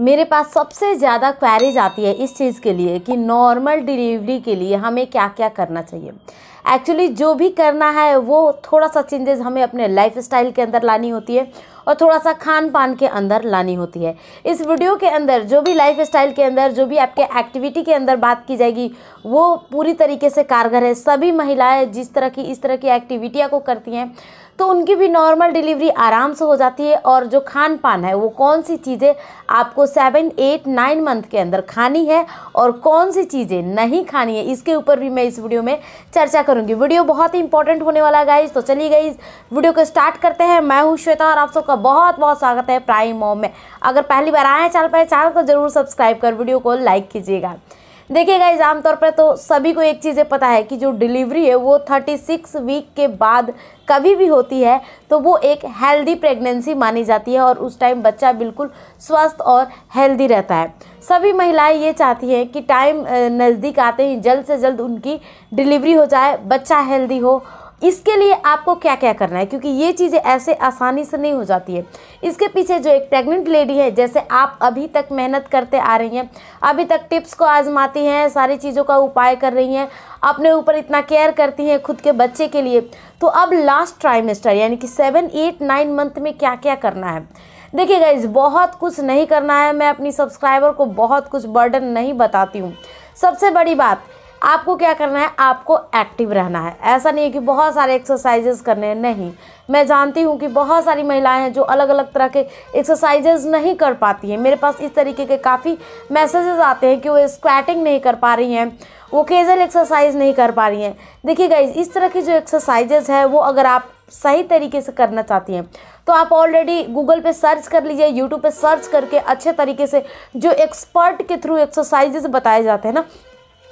मेरे पास सबसे ज़्यादा क्वेरीज आती है इस चीज़ के लिए कि नॉर्मल डिलीवरी के लिए हमें क्या क्या करना चाहिए एक्चुअली जो भी करना है वो थोड़ा सा चेंजेस हमें अपने लाइफ स्टाइल के अंदर लानी होती है और थोड़ा सा खान पान के अंदर लानी होती है इस वीडियो के अंदर जो भी लाइफ स्टाइल के अंदर जो भी आपके एक्टिविटी के अंदर बात की जाएगी वो पूरी तरीके से कारगर है सभी महिलाएं जिस तरह की इस तरह की एक्टिविटियाँ को करती हैं तो उनकी भी नॉर्मल डिलीवरी आराम से हो जाती है और जो खान पान है वो कौन सी चीज़ें आपको सेवन एट नाइन मंथ के अंदर खानी है और कौन सी चीज़ें नहीं खानी है इसके ऊपर भी मैं इस वीडियो में चर्चा करूँगी वीडियो बहुत ही इंपॉर्टेंट होने वाला गाइज तो चलिए गई वीडियो को स्टार्ट करते हैं मैं हूँ श्वेता और आप सबका बहुत बहुत स्वागत है प्राइम मॉम में अगर पहली बार आए चाल पाए चैनल को जरूर सब्सक्राइब कर वीडियो को लाइक कीजिएगा देखिए गाइज आमतौर पर तो सभी को एक चीज़ें पता है कि जो डिलीवरी है वो थर्टी सिक्स वीक के बाद कभी भी होती है तो वो एक हेल्दी प्रेगनेंसी मानी जाती है और उस टाइम बच्चा बिल्कुल स्वस्थ और हेल्दी रहता है सभी महिलाएं ये चाहती हैं कि टाइम नज़दीक आते ही जल्द से जल्द उनकी डिलीवरी हो जाए बच्चा हेल्दी हो इसके लिए आपको क्या क्या करना है क्योंकि ये चीज़ें ऐसे आसानी से नहीं हो जाती है इसके पीछे जो एक प्रेग्नेंट लेडी है जैसे आप अभी तक मेहनत करते आ रही हैं अभी तक टिप्स को आजमाती हैं सारी चीज़ों का उपाय कर रही हैं अपने ऊपर इतना केयर करती हैं खुद के बच्चे के लिए तो अब लास्ट ट्राइमेस्टर यानी कि सेवन एट नाइन मंथ में क्या क्या करना है देखिए गाइज बहुत कुछ नहीं करना है मैं अपनी सब्सक्राइबर को बहुत कुछ बर्डन नहीं बताती हूँ सबसे बड़ी बात आपको क्या करना है आपको एक्टिव रहना है ऐसा नहीं है कि बहुत सारे एक्सरसाइजेस करने हैं नहीं मैं जानती हूँ कि बहुत सारी महिलाएं हैं जो अलग अलग तरह के एक्सरसाइजेज नहीं कर पाती हैं मेरे पास इस तरीके के काफ़ी मैसेजेस आते हैं कि वो स्क्वैटिंग नहीं कर पा रही हैं वो केजल एक्सरसाइज नहीं कर पा रही हैं देखिए गाइज इस तरह की जो एक्सरसाइजेज है वो अगर आप सही तरीके से करना चाहती हैं तो आप ऑलरेडी गूगल पे सर्च कर लीजिए यूट्यूब पे सर्च करके अच्छे तरीके से जो एक्सपर्ट के थ्रू एक्सरसाइजेज बताए जाते हैं ना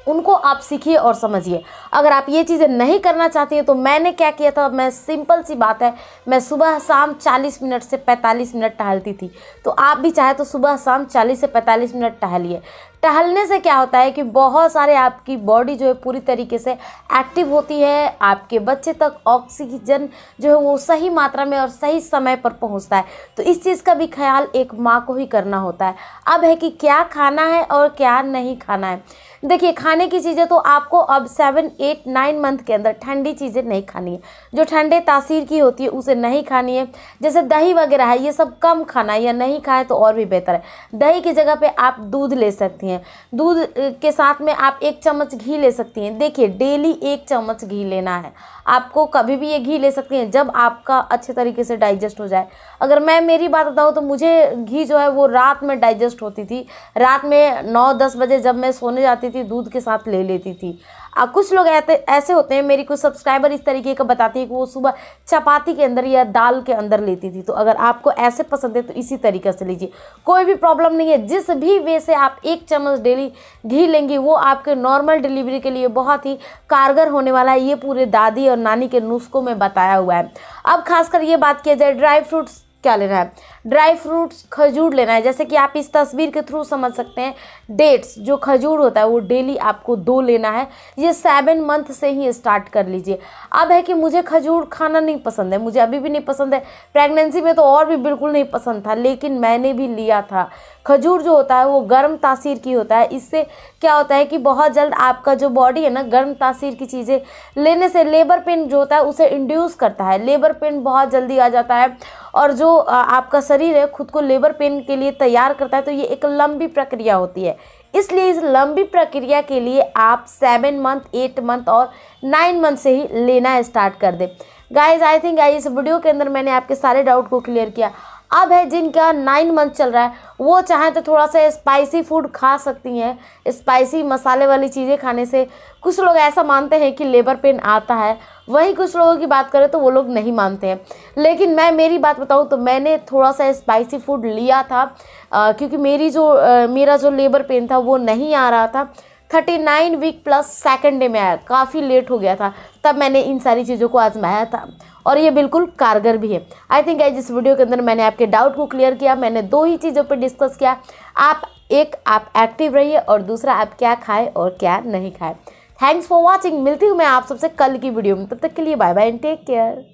उनको आप सीखिए और समझिए अगर आप ये चीज़ें नहीं करना चाहती हैं तो मैंने क्या किया था मैं सिंपल सी बात है मैं सुबह शाम 40 मिनट से 45 मिनट टहलती थी तो आप भी चाहे तो सुबह शाम 40 से 45 मिनट टहलिए टहलने से क्या होता है कि बहुत सारे आपकी बॉडी जो है पूरी तरीके से एक्टिव होती है आपके बच्चे तक ऑक्सीजन जो है वो सही मात्रा में और सही समय पर पहुंचता है तो इस चीज़ का भी ख्याल एक माँ को ही करना होता है अब है कि क्या खाना है और क्या नहीं खाना है देखिए खाने की चीज़ें तो आपको अब सेवन एट नाइन मंथ के अंदर ठंडी चीज़ें नहीं खानी है जो ठंडे तासीर की होती है उसे नहीं खानी है जैसे दही वगैरह है ये सब कम खाना है या नहीं खाए तो और भी बेहतर है दही की जगह पे आप दूध ले सकती हैं हैं दूध के साथ में आप एक चम्मच घी ले सकती हैं देखिए डेली एक चम्मच घी लेना है आपको कभी भी ये घी ले सकती हैं जब आपका अच्छे तरीके से डाइजेस्ट हो जाए अगर मैं मेरी बात बताऊँ तो मुझे घी जो है वो रात में डाइजेस्ट होती थी रात में नौ दस बजे जब मैं सोने जाती थी दूध के साथ ले लेती थी अब कुछ लोग ऐसे होते हैं मेरी कुछ सब्सक्राइबर इस तरीके का बताती है कि वो सुबह चपाती के अंदर या दाल के अंदर लेती थी तो अगर आपको ऐसे पसंद है तो इसी तरीके से लीजिए कोई भी प्रॉब्लम नहीं है जिस भी वे से आप एक चम्मच चम्मच डेली घी लेंगी वो आपके नॉर्मल डिलीवरी के लिए बहुत ही कारगर होने वाला है ये पूरे दादी और नानी के नुस्खों में बताया हुआ है अब खासकर ये बात किया जाए ड्राई फ्रूट्स क्या लेना है ड्राई फ्रूट्स खजूर लेना है जैसे कि आप इस तस्वीर के थ्रू समझ सकते हैं डेट्स जो खजूर होता है वो डेली आपको दो लेना है ये सेवन मंथ से ही स्टार्ट कर लीजिए अब है कि मुझे खजूर खाना नहीं पसंद है मुझे अभी भी नहीं पसंद है प्रेगनेंसी में तो और भी बिल्कुल नहीं पसंद था लेकिन मैंने भी लिया था खजूर जो होता है वो गर्म तासीर की होता है इससे क्या होता है कि बहुत जल्द आपका जो बॉडी है ना गर्म तासीर की चीज़ें लेने से लेबर पेन जो होता है उसे इंड्यूस करता है लेबर पेन बहुत जल्दी आ जाता है और जो आपका शरीर है खुद को लेबर पेन के लिए तैयार करता है तो ये एक लंबी प्रक्रिया होती है इसलिए इस लंबी प्रक्रिया के लिए आप सेवन मंथ एट मंथ और नाइन मंथ से ही लेना स्टार्ट कर दें गाइज आई थिंक आई इस वीडियो के अंदर मैंने आपके सारे डाउट को क्लियर किया अब है जिनका नाइन मंथ चल रहा है वो चाहें तो थोड़ा सा स्पाइसी फूड खा सकती हैं स्पाइसी मसाले वाली चीज़ें खाने से कुछ लोग ऐसा मानते हैं कि लेबर पेन आता है वहीं कुछ लोगों की बात करें तो वो लोग नहीं मानते हैं लेकिन मैं मेरी बात बताऊं तो मैंने थोड़ा सा स्पाइसी फूड लिया था आ, क्योंकि मेरी जो आ, मेरा जो लेबर पेन था वो नहीं आ रहा था thirty nine week plus second day में आया काफ़ी लेट हो गया था तब मैंने इन सारी चीज़ों को आजमाया था और ये बिल्कुल कारगर भी है आई थिंक आज इस वीडियो के अंदर मैंने आपके डाउट को क्लियर किया मैंने दो ही चीज़ों पर डिस्कस किया आप एक आप एक्टिव रहिए और दूसरा आप क्या खाएँ और क्या नहीं खाएँ थैंक्स फॉर वॉचिंग मिलती हूँ मैं आप सबसे कल की वीडियो में तब तक के लिए bye bye and take care